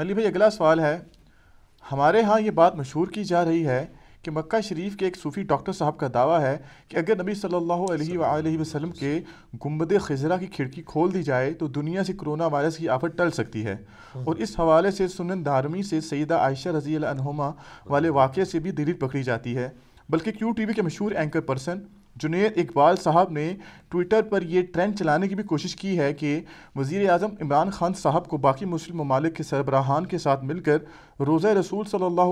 अली भाई अगला सवाल है हमारे यहाँ ये बात मशहूर की जा रही है कि मक्का शरीफ के एक सूफ़ी डॉक्टर साहब का दावा है कि अगर नबी सल्लल्लाहु अलैहि वसल्लम के गुम्बद खजरा की खिड़की खोल दी जाए तो दुनिया से कोरोना वायरस की आफत टल सकती है और इस हवाले से सुनन दारमी से सईदा आयशा रजी अनहुमा वाले वाक़े से भी दिलीप पकड़ी जाती है बल्कि क्यू टी वी के मशहूर एंकर पर्सन जुनेद इकबाल साहब ने ट्विटर पर यह ट्रेंड चलाने की भी कोशिश की है कि वजीर अजम इमरान खान साहब को बाकी मुस्लिम ममालिक के सरबराहान के साथ मिलकर रोज़ा रसूल सल्ला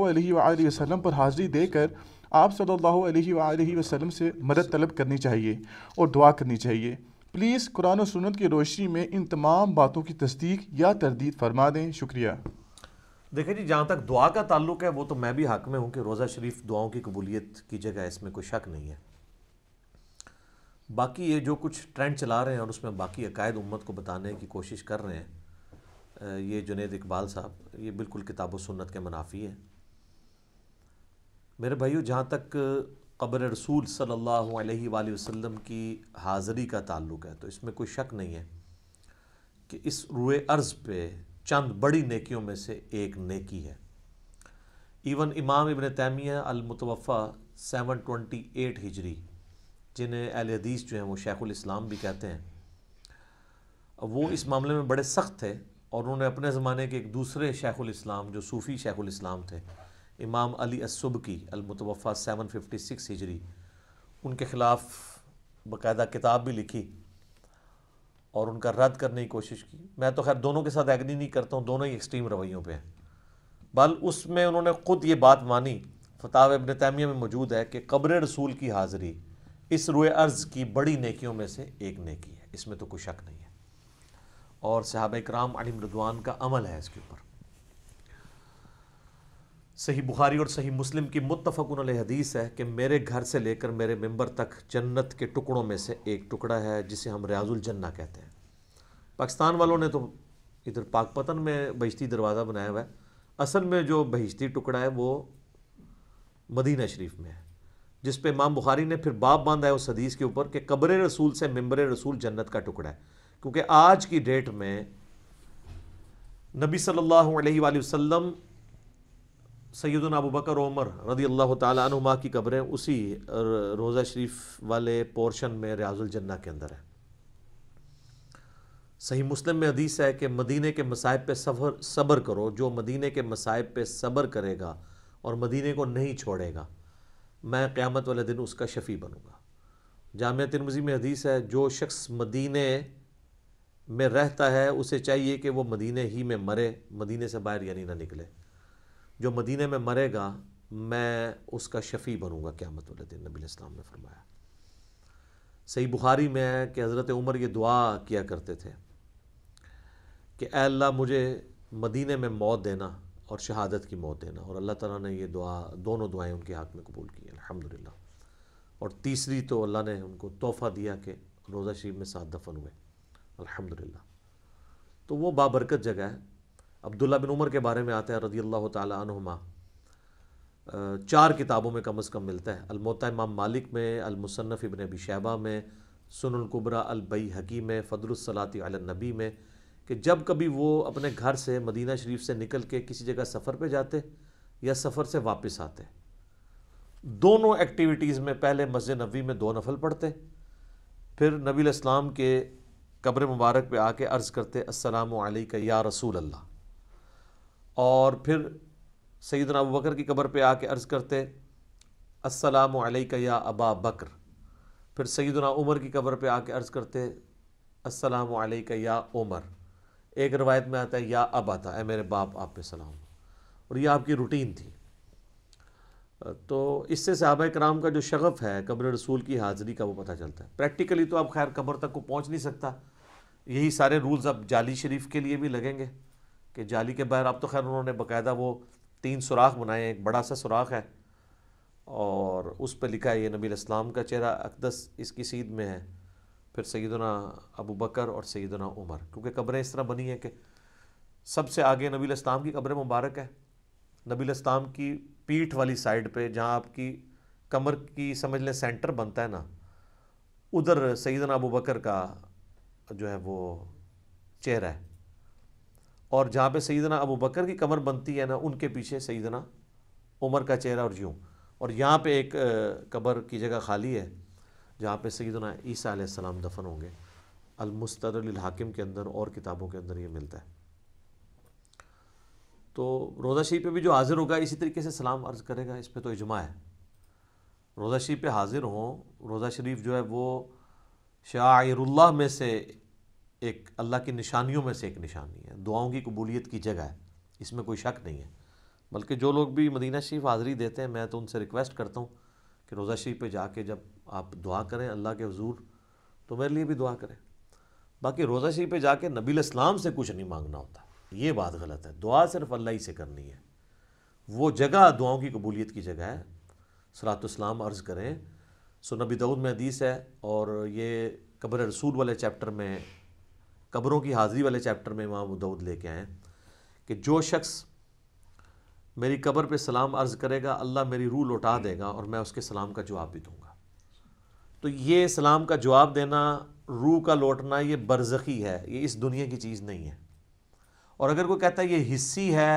वसलम पर हाज़िरी देकर आप सल्ला वसलम से मदद तलब करनी चाहिए और दुआ करनी चाहिए प्लीज़ कुरान और की रोशनी में इन तमाम बातों की तस्दीक या तरदीद फरमा दें शुक्रिया देखिए जी जहाँ तक दुआ का ताल्लुक है वो तो मैं भी हक में हूँ कि रोज़ा शरीफ दुआओं की कबूलियत की जगह इसमें कोई शक नहीं है बाकी ये जो कुछ ट्रेंड चला रहे हैं और उसमें बाकी अकायद उम्मत को बताने की कोशिश कर रहे हैं ये जुनेद इकबाल साहब ये बिल्कुल किताब व सुन्नत के मुनाफी है मेरे भाइयों जहाँ तक कब्र रसूल सल्लल्लाहु अलैहि वसल्लम की हाज़री का ताल्लुक है तो इसमें कोई शक नहीं है कि इस रुए अर्ज़ पे चंद बड़ी नेकियों में से एक नेकी है इवन इमाम इबन तैमिया अलमतवफ़ा सेवन ट्वेंटी एट हिजरी जिन्हें अहल हदीस जो हैं वो शेखुल इस्लाम भी कहते हैं वो इस मामले में बड़े सख्त थे और उन्होंने अपने ज़माने के एक दूसरे शेखुल इस्लाम जो सूफ़ी शेखुल इस्लाम थे इमाम अली असुब की अलमतवफ़ा सेवन फिफ्टी सिक्स हिजरी उनके ख़िलाफ़ बाकायदा किताब भी लिखी और उनका रद्द करने की कोशिश की मैं तो खैर दोनों के साथ एग्री नहीं करता हूँ दोनों ही एक्सट्रीम रवैयों पर हैं बल उसमें उन्होंने ख़ुद ये बात मानी फताब अबन तैमिया में मौजूद है कि कब्र रसूल की हाज़री इस रुए अर्ज़ की बड़ी नेकियों में से एक नेकी है इसमें तो कोई शक नहीं है और साहब कराम अली मृदवान का अमल है इसके ऊपर सही बुखारी और सही मुस्लिम की मुतफ़न हदीस है कि मेरे घर से लेकर मेरे मेंबर तक जन्नत के टुकड़ों में से एक टुकड़ा है जिसे हम रियाजुल जन्ना कहते हैं पाकिस्तान वालों ने तो इधर पाकपतन में बहिश्ती दरवाज़ा बनाया हुआ है असल में जो बहिश्ती टुकड़ा है वो मदीना शरीफ में है जिस पे इमाम बुखारी ने फिर बाप बांधा है उस हदीस के ऊपर कि कब्र रसूल से मम्बर रसूल जन्नत का टुकड़ा है क्योंकि आज की डेट में नबी सल्लल्लाहु अलैहि वसल्लम सैदन अबू बकर उमर रदी अल्लाह तुमा की कब्रें उसी रोज़ा शरीफ वाले पोर्शन में रियाजुलजन्ना के अंदर है सही मुस्लिम में हदीस है कि मदीने के मसाइब पे सफ़र सब्र करो जो मदीने के मसाइब पे सब्र करेगा और मदीने को नहीं छोड़ेगा मैं क़्यामत वाले दिन उसका शफ़ी बनूँगा जाम तिरमजी में हदीस है जो शख्स मदीने में रहता है उसे चाहिए कि वो मदीने ही में मरे मदीने से बाहर यानी ना निकले जो मदीने में मरेगा मैं उसका शफ़ी बनूँगा क़्यामत वाले दिन नबी इस्लाम ने फरमाया सही बुखारी में है कि हज़रत उमर ये दुआ किया करते थे कि अल्लाह मुझे मदीने में मौत देना और शहादत की मौत देना और अल्लाह ताला ने ये दुआ दोनों दुआएं उनके हक़ में कबूल की अल्हम्दुलिल्लाह और तीसरी तो अल्लाह ने उनको तोहफ़ा दिया कि रोज़ा शरीफ में सात दफन हुए अल्हम्दुलिल्लाह तो वो बाबरकत जगह है अब्दुल्ला बिन उमर के बारे में आता है रदी अल्लाह तुमा चार किताबों में कम अज़ कम मिलता है अलमोता इमाम मालिक में अलमुसन्फ़ इबन अबी शैबा में सुनकुबरा अलबई हकी में फ़दरुसलाती नबी में कि जब कभी वो अपने घर से मदीना शरीफ से निकल के किसी जगह सफ़र पे जाते या सफ़र से वापस आते दोनों एक्टिविटीज़ में पहले मस्जिद नबी में दो नफल पढ़ते फिर नबी इस्लाम के कब्र मुबारक पे आके अर्ज़ करते अस्सलाम का या रसूल अल्लाह और फिर सईद अबू बकर की कब्र पे आके अर्ज़ करते अस्सलाम का या अबा बकर फिर सईदना उमर की कब्र पे आके अर्ज़ करते अस्सलाम का या उमर एक रवायत में आता है या अब आता है मेरे बाप आप पे सलाम और यह आपकी रूटीन थी तो इससे सहाबा कराम का जो शगफ़ है कब्र रसूल की हाज़री का वो पता चलता है प्रैक्टिकली तो आप खैर कब्र तक को पहुँच नहीं सकता यही सारे रूल्स अब जाली शरीफ के लिए भी लगेंगे कि जाली के बाहर अब तो खैर उन्होंने बाकायदा वो तीन सुराख बनाए हैं एक बड़ा सा सुराख है और उस पर लिखा है ये नबी इस्लाम का चेहरा अकदस इसकी सीध में है फिर सईदना अबू बकर और सईदना उमर क्योंकि कब्रें इस तरह बनी हैं कि सबसे आगे नबील इस्लाम की कब्र मुबारक है नबील इस्लाम की पीठ वाली साइड पे जहाँ आपकी कमर की समझ लें सेंटर बनता है ना उधर सईदना अबू बकर का जो है वो चेहरा है और जहाँ पे सईदना अबू बकर की कमर बनती है ना उनके पीछे सईदना उमर का चेहरा और यूँ और यहाँ पर एक क़बर की जगह खाली है जहाँ पे सैदना ईसा दफन होंगे हाकिम के अंदर और किताबों के अंदर ये मिलता है तो रोज़ा शरीफ पे भी जो हाज़िर होगा इसी तरीके से सलाम अर्ज़ करेगा इस पर तो इजमा है रोज़ा शरीफ पे हाज़िर हों रोज़ा शरीफ जो है वो शायरुल्लाह में से एक अल्लाह की निशानियों में से एक निशानी है दुआओं की कबूलियत की जगह है इसमें कोई शक नहीं है बल्कि जो लोग भी मदीना शरीफ हाज़री देते हैं मैं तो उनसे रिक्वेस्ट करता हूँ कि रोज़ा शरीफ पे जाके जब आप दुआ करें अल्लाह के हजूर तो मेरे लिए भी दुआ करें बाकी रोज़ा शरीफ पे जाके नबी इस्लाम से कुछ नहीं मांगना होता ये बात गलत है दुआ सिर्फ अल्लाह ही से करनी है वो जगह दुआओं की कबूलियत की जगह है इस्लाम अर्ज़ करें सो नबी दाऊद में हदीस है और ये कब्र रसूल वाले चैप्टर में कब्रों की हाज़िरी वाले चैप्टर में इमाम दाऊद लेके आए कि जो शख्स मेरी कब्र पे सलाम अर्ज़ करेगा अल्लाह मेरी रूह लौटा देगा और मैं उसके सलाम का जवाब भी दूंगा तो ये सलाम का जवाब देना रूह का लौटना ये बरज़खी है ये इस दुनिया की चीज़ नहीं है और अगर कोई कहता है ये हिस्सी है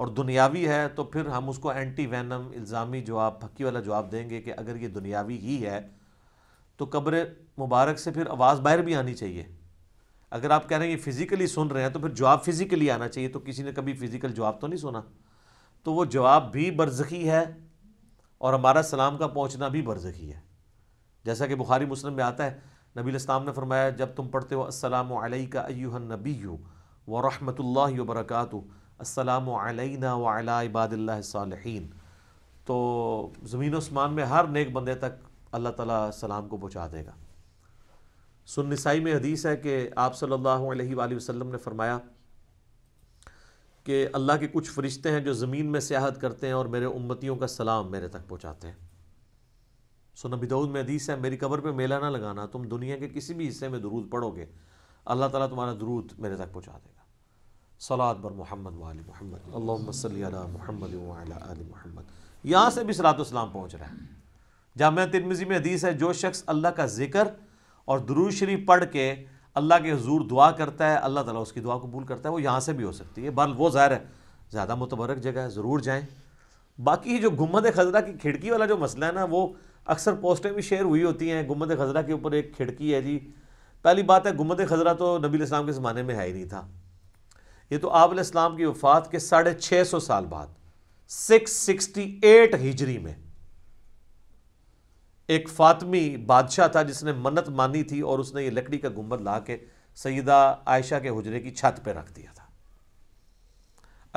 और दुनियावी है तो फिर हम उसको एंटी वैनम इल्ज़ामी जवाब फक्की वाला जवाब देंगे कि अगर ये दुनियावी ही है तो कब्र मुबारक से फिर आवाज़ बाहर भी आनी चाहिए अगर आप कह रहे हैं ये फ़िज़िकली सुन रहे हैं तो फिर जवाब फ़िज़िकली आना चाहिए तो किसी ने कभी फ़िज़िकल जवाब तो नहीं सुना तो वो जवाब भी बरज़खी है और हमारा सलाम का पहुँचना भी बरज़खी है जैसा कि बुखारी मुस्लिम में आता है नबी इस्लाम ने फरमाया जब तुम पढ़ते हो असलम का अयूहन नबी व रहमतुल्ला वरक़ात असलम तो ज़मीन आसमान में हर नेक बंदे तक अल्लाह ताला सलाम को पहुँचा देगा सुन में हदीस है कि आप सल्लल्लाहु अलैहि वसल्लम ने फरमाया कि अल्लाह के कुछ फरिश्ते हैं जो ज़मीन में सियाहत करते हैं और मेरे उम्मतियों का सलाम मेरे तक पहुँचाते हैं सुन में हदीस है मेरी कबर पर मेला ना लगाना तुम दुनिया के किसी भी हिस्से में दरूद पढ़ोगे अल्लाह ताला तुम्हारा दरूद मेरे तक पहुँचा देगा सलाद बर मोहम्मद वाली मोहम्मद अल्लाह मोहम्मद मोहम्मद यहाँ से भी सलातम पहुँच रहा है जाम तिरमिजी में हदीस है जो शख्स अल्लाह का जिक्र और दरूद शरीफ पढ़ के अल्लाह के हजूर दुआ करता है अल्लाह ताला उसकी दुआ कबूल करता है वो यहाँ से भी हो सकती है बल वो ज़ाहिर है ज़्यादा मुतबरक जगह है ज़रूर जाएँ बाकी जो गुम्मद खजरा की खिड़की वाला जो मसला है ना वो अक्सर पोस्टें भी शेयर हुई होती हैं गुम्मद खजरा के ऊपर एक खिड़की है जी पहली बात है गुम्मद खजरा तो नबी इस्लाम के ज़माने में है ही नहीं था ये तो आप इस्लाम की वफ़ात के साढ़े छः सौ साल बाद सिक्स सिक्सटी एट हिजरी में एक फातमी बादशाह था जिसने मन्नत मानी थी और उसने ये लकड़ी का गुम्बद ला के सईदा आयशा के हजरे की छत पर रख दिया था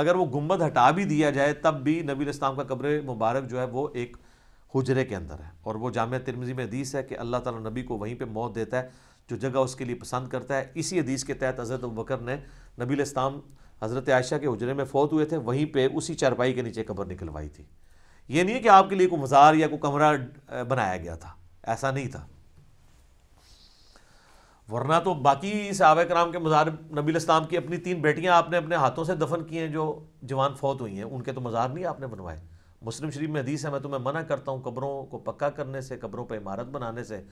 अगर वो गुम्बद हटा भी दिया जाए तब भी नबी इस्लाम का कब्र मुबारक जो है वो एक हजरे के अंदर है और वो जाम तिरमजी में हदीस है कि अल्लाह ताला नबी को वहीं पर मौत देता है जो जगह उसके लिए पसंद करता है इसी हदीस के तहत हज़रत बकर ने नबी इस्लाम हज़रत आयशा के हजरे में फौत हुए थे वहीं पर उसी चारपाई के नीचे कब्र निकलवाई थी ये नहीं है कि आपके लिए कोई मज़ार या कोई कमरा बनाया गया था ऐसा नहीं था वरना तो बाकी सहाब कराम के मज़ार नबी इस्लाम की अपनी तीन बेटियां आपने अपने हाथों से दफन किए हैं जो जवान फौत हुई हैं उनके तो मज़ार नहीं आपने बनवाए मुस्लिम शरीफ में हदीस है मैं तुम्हें मना करता हूँ कब्रों को पक्का करने से कब्रों पर इमारत बनाने से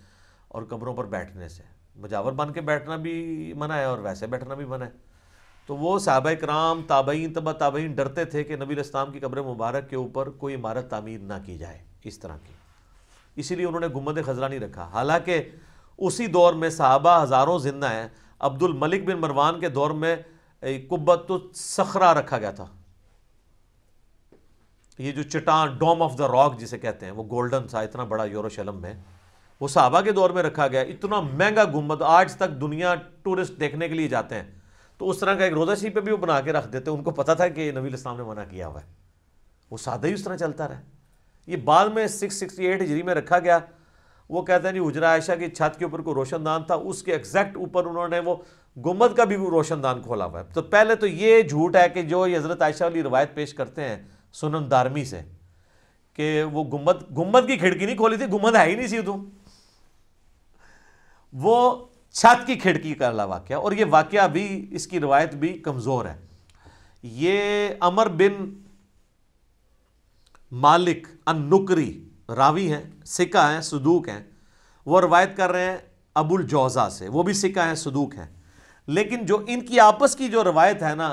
और कब्रों पर बैठने से मजावर बन के बैठना भी मना है और वैसे बैठना भी मना है तो वो साहब कराम ताबईन तबा ताबईन डरते थे कि नबी इस्लाम की कब्र मुबारक के ऊपर कोई इमारत तामीर ना की जाए इस तरह की इसीलिए उन्होंने गुमद खजरा नहीं रखा हालांकि उसी दौर में साहबा हज़ारों जिंदा हैं अब्दुल मलिक बिन मरवान के दौर में कुब्बत तो सखरा रखा गया था ये जो चटान डोम ऑफ द रॉक जिसे कहते हैं वो गोल्डन सा इतना बड़ा यूरोशलम में वो साहबा के दौर में रखा गया इतना महंगा गुम्बद आज तक दुनिया टूरिस्ट देखने के लिए जाते हैं तो उस तरह का एक रोज़ा शरीफ पे भी वो बना के रख देते उनको पता था कि नबी इस्लाम ने मना किया हुआ है वो सादा ही उस तरह चलता रहा ये बाद में सिक्स सिक्सटी एट हिजरी में रखा गया वो कहते हैं जी उजरा आयशा की छत के ऊपर को रोशनदान था उसके एग्जैक्ट ऊपर उन्होंने वो गुम्बद का भी रोशनदान खोला हुआ है तो पहले तो ये झूठ है कि जो ये हज़रत आयशा वाली रवायत पेश करते हैं सुनम दारमी से कि वो गुम्मद गुम्बद की खिड़की नहीं खोली थी गुम्मद है ही नहीं सी तू वो छत की खिड़की का अला वाक़ और ये वाक़ भी इसकी रवायत भी कमज़ोर है ये अमर बिन मालिक अनुकरी रावी हैं सिका हैं सदूक हैं वो रवायत कर रहे हैं अबुल जौज़ा से वो भी सिका हैं सदूक हैं लेकिन जो इनकी आपस की जो रवायत है ना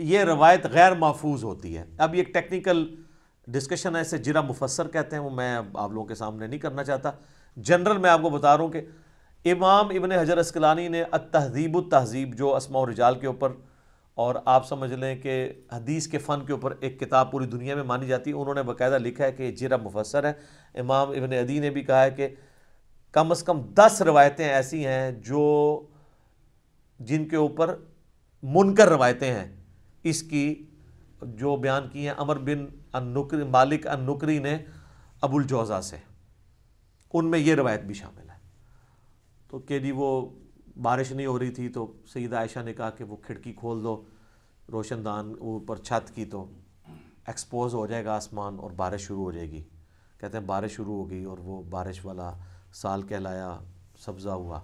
ये रवायत गैर महफूज होती है अब ये टेक्निकल डिस्कशन है इसे जिरा मुफसर कहते हैं वो मैं अब आप लोगों के सामने नहीं करना चाहता जनरल मैं आपको बता रहा हूँ कि इमाम इबन हजर असकलानी ने तहजीब तहजीब जो असमा रिजाल के ऊपर और आप समझ लें कि हदीस के फ़न के ऊपर एक किताब पूरी दुनिया में मानी जाती है उन्होंने बाकायदा लिखा है कि जरा मुफसर है इमाम इबन अदी ने भी कहा है कि कम अज़ कम दस रवायतें ऐसी हैं जो जिनके ऊपर मुनकर रवायतें हैं इसकी जो बयान की हैं अमर बिन अनुकरी मालिक अनुकरी ने अबुलज़ा से उनमें यह रवायत भी शामिल है तो के जी वो बारिश नहीं हो रही थी तो सईद आयशा ने कहा कि वो खिड़की खोल दो रोशनदान ऊपर छत की तो एक्सपोज हो जाएगा आसमान और बारिश शुरू हो जाएगी कहते हैं बारिश शुरू हो गई और वो बारिश वाला साल कहलाया सब्ज़ा हुआ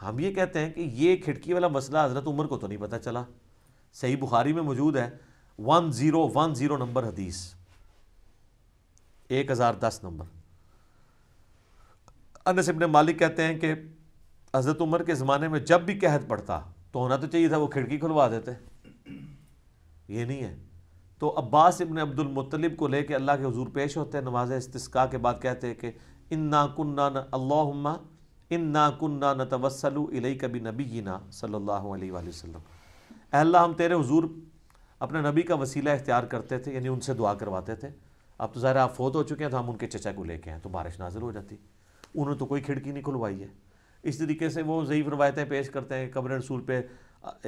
हम ये कहते हैं कि ये खिड़की वाला मसला हज़रत उमर को तो नहीं पता चला सही बुखारी में मौजूद है one zero one zero number हदीस एक हज़ार दस नंबर अनसिबन मालिक कहते हैं कि हज़रत उमर के ज़माने में जब भी कहत पड़ता तो होना तो चाहिए था वो खिड़की खुलवा देते ये नहीं है तो अब्बास इबन अब्दुलमतलब को लेके अल्लाह के हजूर पेश होते हैं नमाज इसका के बाद कहते हैं कि इन ना न ना अल्लाह इन ना कन न तवसलू इलई कभी नबी ना सल्ला अल्लाह हम तेरे हजूर अपने नबी का वसीला इख्तियार करते थे यानी उनसे दुआ करवाते थे अब तो ज़ाहिर आप फोत हो चुके हैं तो हम उनके चचा को लेके आए तो बारिश नाजिल हो जाती उन्होंने तो कोई खिड़की नहीं खुलवाई है इस तरीके से वो ज़यीफ़ रवायतें पेश करते हैं कब्र रसूल पे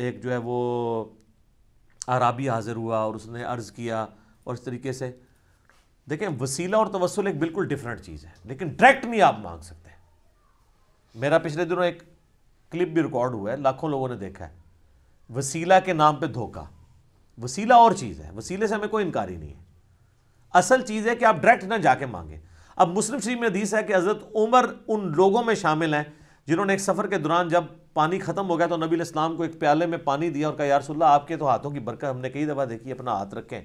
एक जो है वो आराबी हाज़िर हुआ और उसने अर्ज़ किया और इस तरीके से देखें वसीला और तवसल एक बिल्कुल डिफरेंट चीज़ है लेकिन डायरेक्ट नहीं आप मांग सकते मेरा पिछले दिनों एक क्लिप भी रिकॉर्ड हुआ है लाखों लोगों ने देखा है वसीला के नाम पर धोखा वसीला और चीज़ है वसीले से हमें कोई इनकार ही नहीं है असल चीज़ है कि आप डायरेक्ट ना जाके मांगें अब मुस्लिम शरीफ में हदीस है कि हज़रत उमर उन लोगों में शामिल हैं जिन्होंने एक सफ़र के दौरान जब पानी ख़त्म हो गया तो नबी इस्लाम को एक प्याले में पानी दिया और कहा सुल्ला आपके तो हाथों की बरकत हमने कई दफ़ा देखी अपना हाथ रखें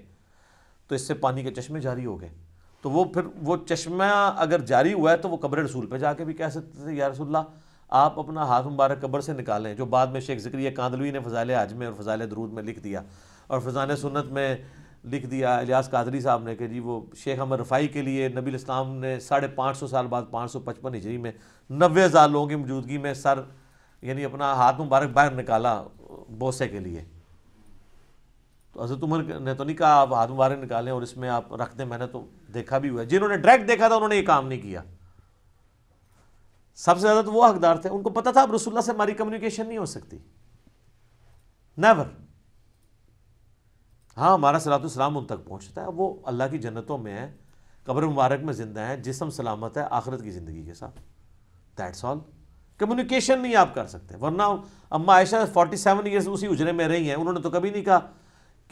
तो इससे पानी के चश्मे जारी हो गए तो वो फिर वो चश्मा अगर जारी हुआ है तो वो कब्र रसूल पे जाके भी कह सकते थे यारसोल्ला आप अपना हाथ मुबारक कब्र से निकालें जो बाद में शेख जिक्रिय कांदलवी ने फ़जाल आजमे और फ़जाल दरूद में लिख दिया और फ़जान सुनत में लिख दिया अलियास कादरी साहब ने कि जी वो शेख अहमद रफ़ाई के लिए नबी इस्लाम ने साढ़े पाँच सौ साल बाद पाँच सौ पचपन हिजरी में नबे हज़ार लोगों की मौजूदगी में सर यानी अपना हाथ मुबारक बाहर निकाला बोसे के लिए तो हजरत उमर ने तो नहीं कहा आप हाथ मुबारक निकालें और इसमें आप रख दें मैंने तो देखा भी हुआ जिन्होंने डायरेक्ट देखा था उन्होंने ये काम नहीं किया सबसे ज़्यादा तो वो हकदार थे उनको पता था अब रसुल्ला से हमारी कम्युनिकेशन नहीं हो सकती नेवर हाँ हमारा सलातम उन तक पहुँचता है वो अल्लाह की जन्नतों में है कब्र मुबारक में ज़िंदा है जिसम सलामत है आखरत की ज़िंदगी के साथ दैट्स ऑल कम्युनिकेशन नहीं आप कर सकते वरना अम्मा आयशा फोर्टी सेवन ईयर्स उसी उजरे में रही हैं उन्होंने तो कभी नहीं कहा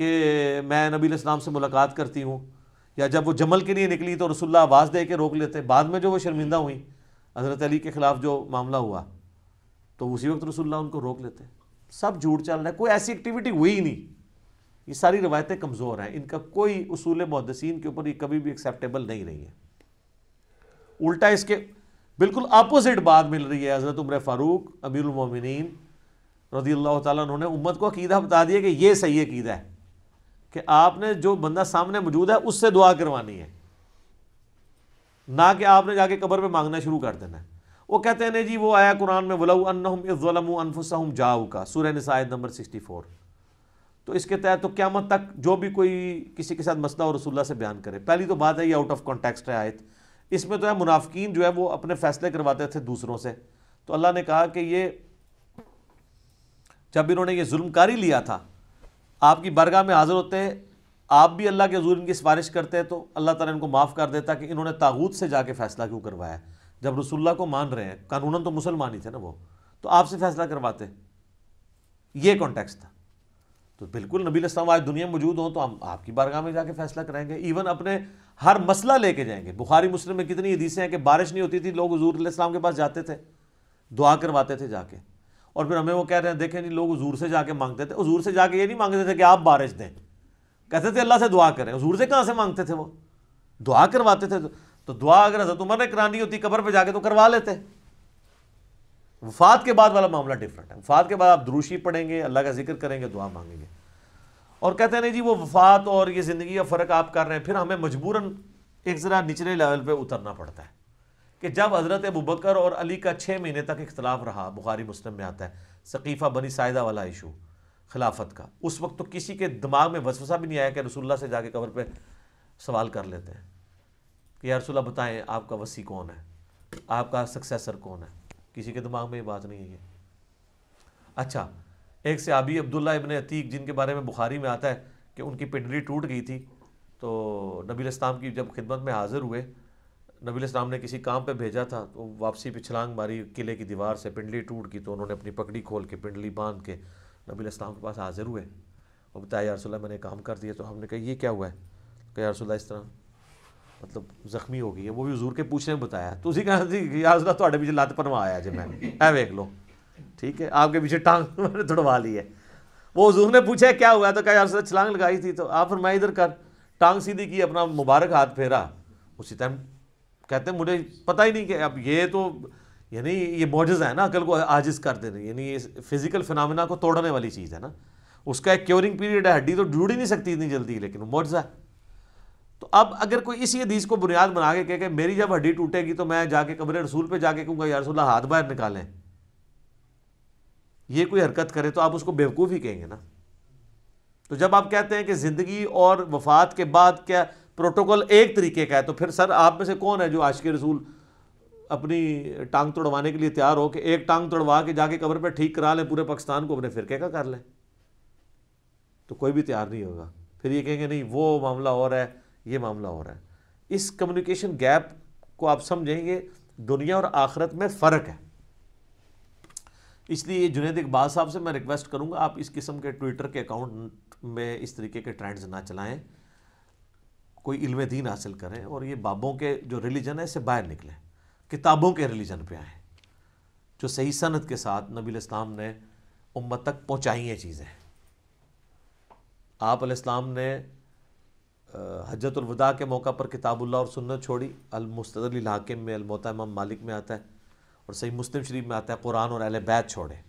कि मैं नबी इस्लाम से मुलाकात करती हूँ या जब वो जमल के लिए निकली तो रसुल्ला आवाज़ दे के रोक लेते बाद में जो वो शर्मिंदा हुई हज़रत अली के ख़िलाफ़ जो मामला हुआ तो उसी वक्त रसुल्ला उनको रोक लेते सब झूठ चल रहा है कोई ऐसी एक्टिविटी हुई ही नहीं ये सारी रवायतें कमज़ोर हैं इनका कोई असूल मुहदसिन के ऊपर ये कभी भी एक्सेप्टेबल नहीं रही है उल्टा इसके बिल्कुल अपोजिट बात मिल रही है हज़रत उम्र फ़ारूक अमीरमिन रजी अल्लाह तुमने उम्मत को अकीदा बता दिया कि ये सही अकीदा है कि आपने जो बंदा सामने मौजूद है उससे दुआ करवानी है ना कि आपने जाके कबर पर मांगना शुरू कर देना है वो कहते हैं जी वो आया कुरान में वलऊ अनहम इज़लम जाऊ का सूर्य नसायद नंबर सिक्सटी फोर तो इसके तहत तो क्यामत तक जो भी कोई किसी के साथ मसला और रसुल्ला से बयान करे पहली तो बात है ये आउट ऑफ कॉन्टेक्स्ट है आयत इसमें तो है मुनाफिकीन जो है वो अपने फैसले करवाते थे दूसरों से तो अल्लाह ने कहा कि ये जब इन्होंने ये जुल्मकारी लिया था आपकी बरगाह में हाज़िर होते आप भी अल्लाह के हजूर इनकी सिफारिश करते तो अल्लाह ताला इनको माफ़ कर देता कि इन्होंने ताबूत से जाके फ़ैसला क्यों करवाया जब रसुल्ला को मान रहे हैं कानूनन तो मुसलमान ही थे ना वो तो आपसे फ़ैसला करवाते ये कॉन्टेक्स्ट था तो बिल्कुल नबी इस्लाम आज दुनिया में मौजूद हों तो हम आपकी बारगाह में जाके फैसला कराएंगे इवन अपने हर मसला लेके जाएंगे बुखारी मुस्लिम में कितनी हदीसें हैं कि बारिश नहीं होती थी लोग हजूर इस्लाम के पास जाते थे दुआ करवाते थे जाके और फिर हमें वो कह रहे हैं देखें नहीं लोग हजूर से जाके मांगते थे हजूर से जाके ये नहीं मांगते थे कि आप बारिश दें कहते थे अल्लाह से दुआ करें हजूर से कहाँ से मांगते थे वो दुआ करवाते थे तो, तो दुआ अगर हजरत उमर ने करानी होती कबर पर जाके तो करवा लेते वफात के बाद वाला मामला डिफरेंट है वफात के बाद आप द्रूशी पढ़ेंगे अल्लाह का जिक्र करेंगे दुआ मांगेंगे और कहते हैं नहीं जी वो वफात और ये ज़िंदगी का फ़र्क आप कर रहे हैं फिर हमें मजबूरन एक ज़रा निचले लेवल पर उतरना पड़ता है कि जब हज़रत अबू बकर और अली का छः महीने तक इख्तलाफ रहा बुखारी मुस्लिम में आता है सकीफ़ा बनी सायदा वाला इशू खिलाफत का उस वक्त तो किसी के दिमाग में वसवसा भी नहीं आया कि रसुल्ला से जाके कबर पर सवाल कर लेते हैं कि यार रसुल्ला बताएं आपका वसी कौन है आपका सक्सेसर कौन है किसी के दिमाग में ये बात नहीं है ये अच्छा एक से आबी अब्दुल्ला इबन अतीक जिनके बारे में बुखारी में आता है कि उनकी पिंडली टूट गई थी तो नबील इस्लाम की जब खिदमत में हाज़िर हुए नबी इस्लाम ने किसी काम पे भेजा था तो वापसी पे छलांग मारी किले की दीवार से पिंडली टूट गई तो उन्होंने अपनी पगड़ी खोल के पिंडली बांध के नबील इस्लाम के पास हाज़िर हुए और बताया यारसोल्ला मैंने काम कर दिया तो हमने कहा ये क्या हुआ है तो कहा यारसोल्ला इस तरह ਮਤਲਬ ਜ਼ਖਮੀ ਹੋ ਗਈ ਹੈ ਉਹ ਵੀ ਹਜ਼ੂਰ ਕੇ ਪੁੱਛਨੇ बताया ਤੁਸੀਂ ਕਹਿੰਦੇ ਸੀ ਯਾ ਹਜ਼ਰਤ पीछे लत भरवा आया जी ਮੈਂ ਇਹ वेख लो ठीक है आपके पीछे टांग मैंने तुड़वा ली है वो हजूर ने पूछा क्या हुआ तो क्या यार छलांग लगाई थी तो आप फिर मैं इधर कर टांग सीधी की अपना मुबारक हाथ फेरा उसी टाइम कहते मुझे पता ही नहीं कि अब ये तो यानी ये मोजज़ है ना अकल को आजिज़ कर देने यानी ये फिज़िकल फिनमिना को तोड़ने वाली चीज़ है ना उसका एक क्योरिंग पीरियड है हड्डी तो जुड़ ही नहीं सकती इतनी जल्दी लेकिन मोजा है तो अब अगर कोई इसी हदीस को बुनियाद बना के कहे कि मेरी जब हड्डी टूटेगी तो मैं जाके कमरे रसूल पे जाके कहूँगा यार रसूल्ला हाथ बाहर निकालें ये कोई हरकत करे तो आप उसको बेवकूफ़ ही कहेंगे ना तो जब आप कहते हैं कि ज़िंदगी और वफात के बाद क्या प्रोटोकॉल एक तरीके का है तो फिर सर आप में से कौन है जो आज के रसूल अपनी टांग तोड़वाने के लिए तैयार हो कि एक टांग तोड़वा के जाके कब्र पर ठीक करा लें पूरे पाकिस्तान को अपने फ़िरके का कर लें तो कोई भी तैयार नहीं होगा फिर ये कहेंगे नहीं वो मामला और है ये मामला हो रहा है इस कम्युनिकेशन गैप को आप समझेंगे दुनिया और आखरत में फ़र्क है इसलिए जुनेद इकबाल साहब से मैं रिक्वेस्ट करूंगा आप इस किस्म के ट्विटर के अकाउंट में इस तरीके के ट्रेंड्स ना चलाएं कोई इल्म दीन हासिल करें और ये बाबों के जो रिलीजन है इसे बाहर निकलें किताबों के रिलीजन पे आएँ जो सही सनत के साथ नबी इस्लाम ने उम्मत तक पहुँचाई हैं चीज़ें आप ने हजतुलवदा के मौका पर किताबुल्ला और सुन्नत छोड़ी अलमुस्तल हाकिम में अलमोता इमाम मालिक में आता है और सही मुस्लिम शरीफ में आता है कुरान और अहले बैत छोड़े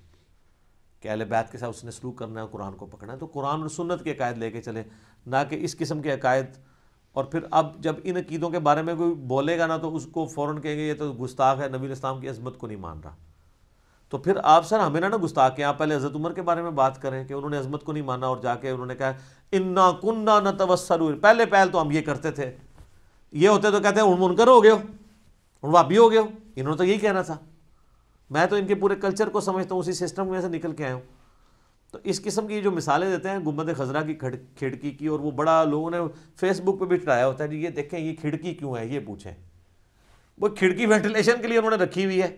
कि अहले बैत के साथ उसने सलूक करना है कुरान को पकड़ना है तो कुरान और सुन्नत के अकायद लेके चले ना कि इस किस्म के अकायद और फिर अब जब इन अकीदों के बारे में कोई बोलेगा ना तो उसको फ़ौर कहेंगे ये तो गुस्ताख है नबी इस्लाम की अजमत को नहीं मान रहा तो फिर आप सर हमें ना ना गुस्ता के आप पहले हज़रत उमर के बारे में बात करें कि उन्होंने अजमत को नहीं माना और जाके उन्होंने कहा इन्ना कुन्ना न तवसर पहले पहल तो हम ये करते थे ये होते तो कहते हैं उनकर हो गए उन वापी हो गए इन्होंने तो यही कहना था मैं तो इनके पूरे कल्चर को समझता हूँ उसी सिस्टम में से निकल के आया हूँ तो इस किस्म की जो मिसालें देते हैं गुम्बद खजरा की खिड़की की और वो बड़ा लोगों ने फेसबुक पे भी चढ़ाया होता है जी ये देखें ये खिड़की क्यों है ये पूछें वो खिड़की वेंटिलेशन के लिए उन्होंने रखी हुई है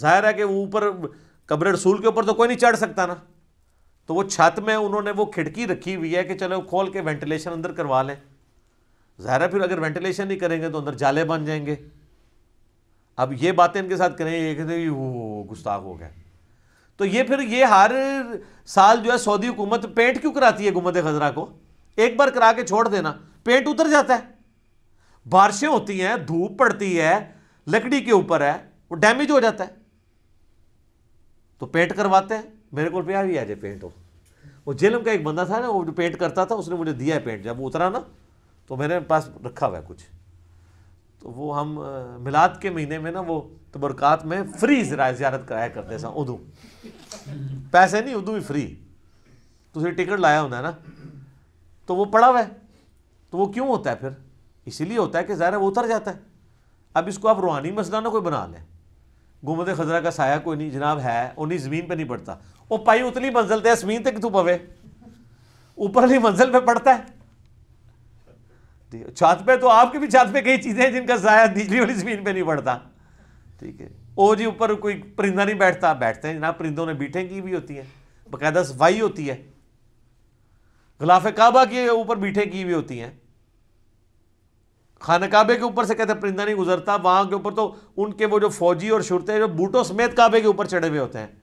जाहिर है कि वो ऊपर कब्र रसूल के ऊपर तो कोई नहीं चढ़ सकता ना तो वो छत में उन्होंने वो खिड़की रखी हुई है कि चलो खोल के वेंटिलेशन अंदर करवा लें ज़ाहिर है फिर अगर वेंटिलेशन नहीं करेंगे तो अंदर जाले बन जाएंगे अब ये बातें इनके साथ करेंगे कहते वो गुस्ताख हो गया तो ये फिर ये हर साल जो है सऊदी हुकूमत पेंट क्यों कराती है गुमद खजरा को एक बार करा के छोड़ देना पेंट उतर जाता है बारिशें होती हैं धूप पड़ती है लकड़ी के ऊपर है वो डैमेज हो जाता है तो पेंट करवाते हैं मेरे को पे भी आ जाए पेंट वो जेलम का एक बंदा था ना वो जो पेंट करता था उसने मुझे दिया है पेंट जब उतरा ना तो मैंने पास रखा हुआ है कुछ तो वो हम मिलाद के महीने में ना वो तबरक़ात में फ्री जियारत कराया करते हैं उदू पैसे नहीं उदू भी फ्री तुझे टिकट लाया होना है ना तो वो पड़ा हुआ है तो वो क्यों होता है फिर इसीलिए होता है कि ज़ाहिर वो उतर जाता है अब इसको आप रूहानी मसला ना कोई बना लें गुमद खजरा का साया कोई नहीं जनाब है ਉਨੀ जमीन पर नहीं पड़ता वो पाई उतली मंजिल तो जमीन तक ਕਿਥੋਂ पवे ऊपरली मंजिल पर पड़ता है छत पे तो आपकी भी छत पे कई चीज़ें हैं जिनका ज़ाया निचली वाली ज़मीन पे नहीं पड़ता ठीक है ओ जी ऊपर कोई परिंदा नहीं बैठता बैठते हैं जनाब परिंदों ने बीठे की भी होती हैं बाकायदा सफाई होती है गलाफ काबा के ऊपर बीठे की भी होती हैं खाना काबे के ऊपर से कहते परिंदा नहीं गुजरता वहाँ के ऊपर तो उनके वो जो फौजी और शुरते जो बूटों समेत काबे के ऊपर चढ़े हुए होते हैं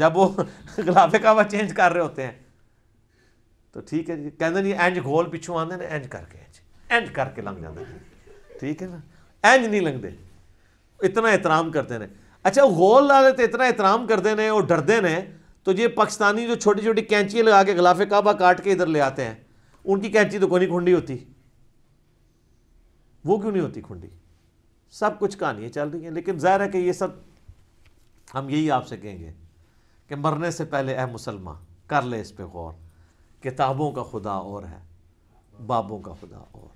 जब वो गुलाबे काबा चेंज कर रहे होते हैं तो ठीक है जी कहते जी इंज गोल पिछू आते हैं इंज करके इंज इंज करके लंघ जाते हैं ठीक है ना इंज नहीं लंघते इतना एहतराम करते हैं अच्छा गोल ला लेते इतना एहतराम करते हैं और डरते हैं तो ये पाकिस्तानी जो छोटी छोटी कैंची लगा के गलाफे काबा काट के इधर ले आते हैं उनकी कैंची तो कोनी खुंडी होती वो क्यों नहीं होती खुंडी सब कुछ कहानियाँ चल रही हैं लेकिन जाहिर है कि ये सब हम यही आपसे कहेंगे कि मरने से पहले अह मुसलमान कर ले इस पर गौर किताबों का खुदा और है बाबों का खुदा और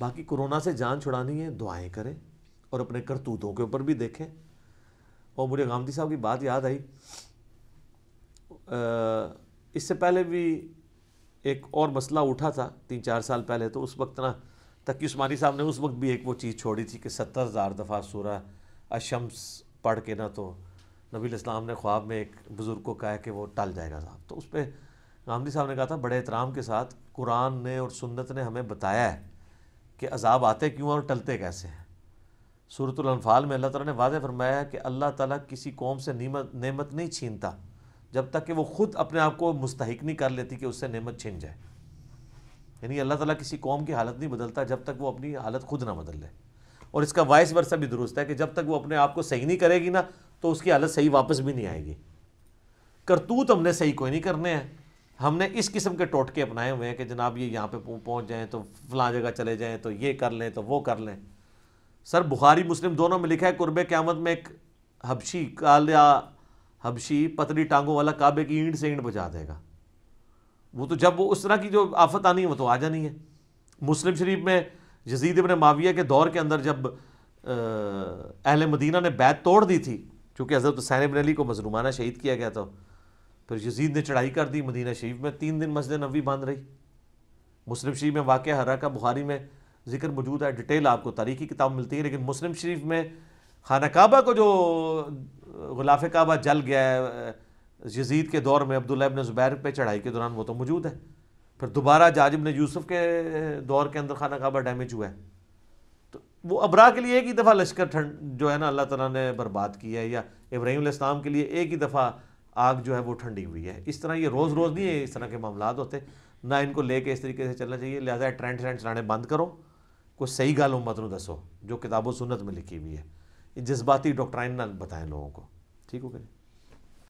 बाकी कोरोना से जान छुड़ानी है दुआएं करें और अपने करतूतों के ऊपर भी देखें और मुझे गांधी साहब की बात याद आई इससे पहले भी एक और मसला उठा था तीन चार साल पहले तो उस वक्त ना तकी उस्मानी साहब ने उस वक्त भी एक वो चीज़ छोड़ी थी कि सत्तर हज़ार दफ़ा सूरह अशम्स पढ़ के ना तो नबी इस्लाम ने ख्वाब में एक बुज़ुर्ग को कहा कि वो टल जाएगा साहब तो उस पर गांधी साहब ने कहा था बड़े एहतराम के साथ कुरान ने और सुन्नत ने हमें बताया है कि अजाब आते क्यों और टलते कैसे हैं सूरतलफाल में अल्लाह तला ने वादे फरमाया है कि अल्लाह तला किसी कौम से नीमत नमत नहीं छीनता जब तक कि वो ख़ुद अपने आप को मुस्तक नहीं कर लेती कि उससे नमत छीन जाए यानी अल्लाह ताला किसी कौम की हालत नहीं बदलता जब तक वो अपनी हालत खुद ना बदल ले और इसका वायस वर्षा भी दुरुस्त है कि जब तक वो अपने आप को सही नहीं करेगी ना तो उसकी हालत सही वापस भी नहीं आएगी करतूत हमने सही कोई नहीं करने हैं हमने इस किस्म के टोटके अपनाए हुए हैं कि जनाब ये यहाँ पे पहुँच जाएँ तो फला जगह चले जाएँ तो ये कर लें तो वो कर लें सर बुखारी मुस्लिम दोनों में लिखा है कुर्ब क़्यामत में एक हबशी काला हबशी पतली टांगों वाला काबे की ईंट से ईंट बजा देगा वो तो जब वो उस तरह की जो आफत आनी है वो तो आ जानी है मुस्लिम शरीफ में यजीद इबन माविया के दौर के अंदर जब अहल मदीना ने बैत तोड़ दी थी चूँकि हज़रत हुसैन इबन अली को मजरूमाना शहीद किया गया था फिर यजीद ने चढ़ाई कर दी मदीना शरीफ में तीन दिन मस्जिद नबी बांध रही मुस्लिम शरीफ में वाक़ हर्रा का बुखारी में जिक्र मौजूद है डिटेल आपको तारीखी किताब मिलती है लेकिन मुस्लिम शरीफ में खाना काबा को जो गुलाफ काबा जल गया है यजीद के दौर में अब्दुल्ला इबन ज़ुबैर पर चढ़ाई के दौरान वो तो मौजूद है फिर दोबारा जाज ने यूसुफ के दौर के अंदर खाना काबा डैमेज हुआ है तो वो अबरा के लिए एक ही दफ़ा लश्कर ठंड जो है ना अल्लाह तला ने बर्बाद किया है या इब्राहिम इस्लाम के लिए एक ही दफ़ा आग जो है वो ठंडी हुई है इस तरह ये रोज़ रोज़ नहीं है इस तरह के मामला होते ना इनको ले कर इस तरीके से चलना चाहिए लिहाजा ट्रेंड श्रेंड चलाने बंद करो कोई सही गाल उम्मत में दसो जो किताबों सुनत में लिखी हुई है जज्बाती डॉक्ट्राइन ना बताएं लोगों को ठीक हो गया